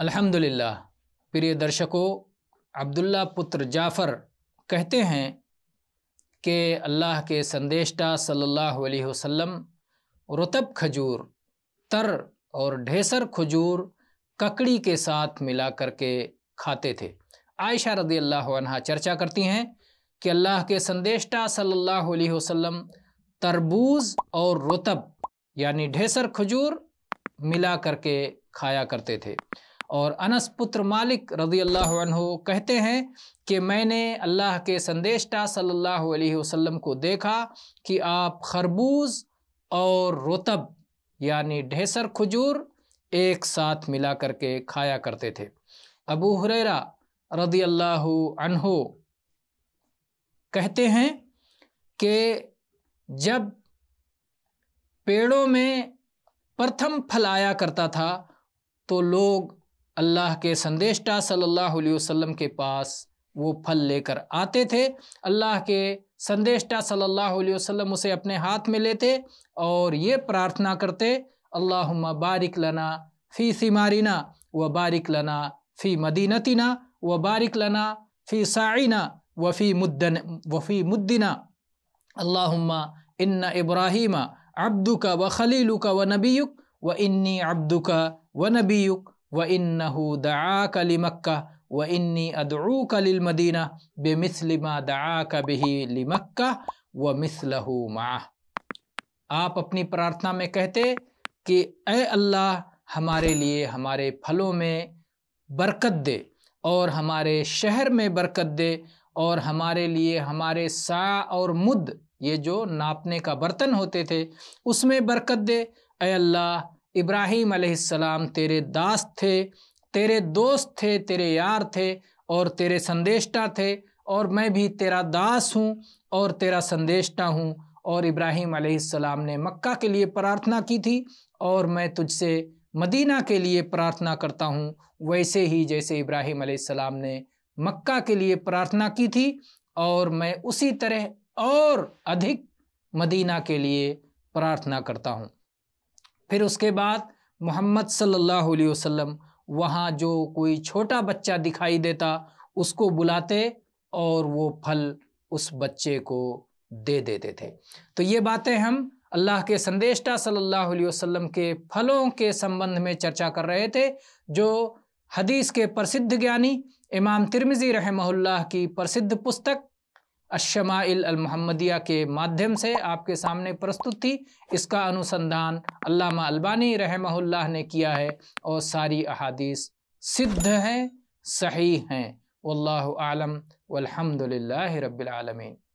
अल्हम्दुलिल्लाह प्रिय दर्शकों अब्दुल्ला पुत्र जाफ़र कहते हैं कि अल्लाह के संदेशा सल्लल्लाहु अलैहि वसल्लम रुतब खजूर तर और ढेसर खजूर ककड़ी के साथ मिला करके खाते थे आयशा रदी अल्लाह अनहा चर्चा करती हैं कि अल्लाह के संदेशा सल्लल्लाहु अलैहि वसल्लम तरबूज और रुतब यानी ढेसर खजूर मिला करके खाया करते थे और अनस पुत्र मालिक रज़ी अल्लाह कहते हैं कि मैंने अल्लाह के संदेशा सल्लल्लाहु अलैहि वसल्लम को देखा कि आप खरबूज और रोतब यानी ढेसर खजूर एक साथ मिला करके खाया करते थे अबू हुररा रदी अल्लाह अनहो कहते हैं कि जब पेड़ों में प्रथम फल आया करता था तो लोग अल्लाह के संदेशा सल्लल्लाहु अलैहि वसल्लम के पास वो फल लेकर आते थे अल्लाह के संदेशा सल्लल्लाहु अलैहि वसल्लम उसे अपने हाथ में लेते और ये प्रार्थना करते अल्लाह बारिक लना फ़ी सिमारीना व बारिक लना फ़ी मदीनतिना व बारिक लना फ़ी साइना वफ़ी मुद्दन वफ़ी मुद्दीना अल्लाहुम्मा इन्ना इब्राहिमा अब्दुका व खलीलुका व नबीयुक व इन्नी अब्दुका व नबीयुक व इन दआ का लिमक्का व इन्नी अदरू का लिलमदीना बेमिसलिमा दआ का बिही लिमक्का व मिसलहू आप अपनी प्रार्थना में कहते कि ए अल्लाह हमारे लिए हमारे फलों में बरकत दे और हमारे शहर में बरकत दे और हमारे लिए हमारे सा और मुद ये जो नापने का बर्तन होते थे उसमें बरकत दे ए अल्लाह इब्राहिम अलैहिस्सलाम तेरे दास थे तेरे दोस्त थे तेरे यार थे और तेरे संदेशा थे और मैं भी तेरा दास हूँ और तेरा संदेष्टा हूँ और इब्राहिम अलैहिस्सलाम ने मक्का के लिए प्रार्थना की थी और मैं तुझसे मदीना के लिए प्रार्थना करता हूँ वैसे ही जैसे इब्राहिम अलैहिस्सलाम ने मक्का के लिए प्रार्थना की थी और मैं उसी तरह और अधिक मदीना के लिए प्रार्थना करता हूँ फिर उसके बाद मोहम्मद सल्लल्लाहु अलैहि वसल्लम वहाँ जो कोई छोटा बच्चा दिखाई देता उसको बुलाते और वो फल उस बच्चे को दे देते थे तो ये बातें हम अल्लाह के संदेशा सल्लल्लाहु अलैहि वसल्लम के फलों के संबंध में चर्चा कर रहे थे जो हदीस के प्रसिद्ध ज्ञानी इमाम तिरमिज़ी रहमहुल्लाह की प्रसिद्ध पुस्तक अशमाइल अलमहमदिया के माध्यम से आपके सामने प्रस्तुत थी इसका अनुसंधान अल्लामा अल्बानी रहमहुल्लाह ने किया है और सारी अहादीस सिद्ध हैं सही हैं वल्लाहु आलम वल्हम्दुलिल्लाहि रब्बिल आलमीन